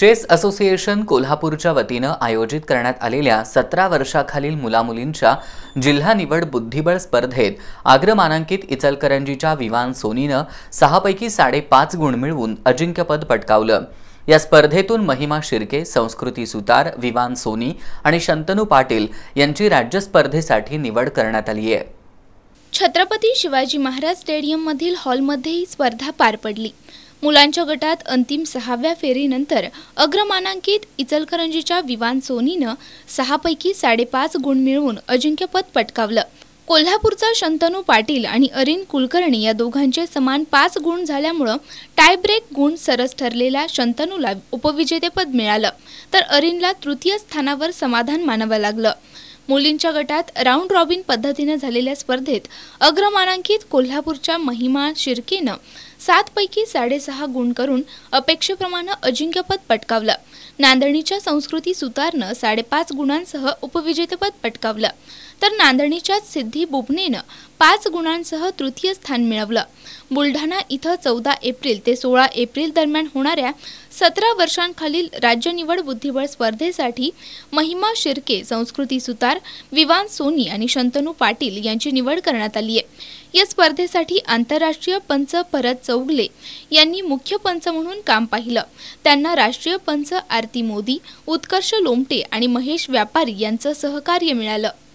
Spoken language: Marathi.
चेस असोसिएशन कोल्हापूरच्या वतीनं आयोजित करण्यात आलेल्या सतरा वर्षाखालील मुलामुलींच्या जिल्हा निवड बुद्धिबळ स्पर्धेत आग्रमानांकित इचलकरंजीच्या विवान सोनीनं सहापैकी साडेपाच गुण मिळवून अजिंक्यपद पटकावलं या स्पर्धेतून महिमा शिर्के संस्कृती सुतार विवान सोनी आणि शंतनू पाटील यांची राज्य स्पर्धेसाठी निवड करण्यात आली आहे छत्रपती शिवाजी महाराज स्टेडियम मधील हॉलमध्ये ही स्पर्धा पार पडली मुलांच्या गटात अंतिम सहाव्या फेरीनंतर अग्रमानांकित इचलकरंजीच्या विवान सोनीनं सहापैकी साडेपाच गुण मिळवून अजिंक्यपद पटकावलं कोल्हापूरचा शंतनू पाटील आणि अरिन कुलकर्णी या दोघांचे समान पाच गुण झाल्यामुळं टायब्रेक गुण सरस ठरलेल्या शंतनूला उपविजेतेपद मिळालं तर अरिनला तृतीय स्थानावर समाधान मानावं लागलं मुलींच्या गटात राऊंड रॉबिन पद्धतीनं झालेल्या स्पर्धेत अग्रमानांकित कोल्हापूरच्या महिमा शिर्केनं सातपैकी साडेसहा गुण करून अपेक्षेप्रमाणे अजिंक्यपद पटकावलं नांदणीच्या संस्कृती सुतारनं साडेपाच गुणांसह उपविजेतेपद पटकावलं तर नांदणीच्याच सिद्धी बुबनेनं पाच गुणांसह तृतीय स्थान मिळवलं बुलढाणा इथं चौदा एप्रिल ते सोळा एप्रिल दरम्यान होणाऱ्या सतरा वर्षांखालील राज्य निवड बुद्धिबळ स्पर्धेसाठी महिमा शिर्के संस्कृती सुतार विवान सोनी आणि शंतनू पाटील यांची निवड करण्यात आली आहे या स्पर्धेसाठी आंतरराष्ट्रीय पंच परत चौगले यांनी मुख्य पंच म्हणून काम पाहिलं त्यांना राष्ट्रीय पंच आरती मोदी उत्कर्ष लोमटे आणि महेश व्यापारी यांचं सहकार्य मिळालं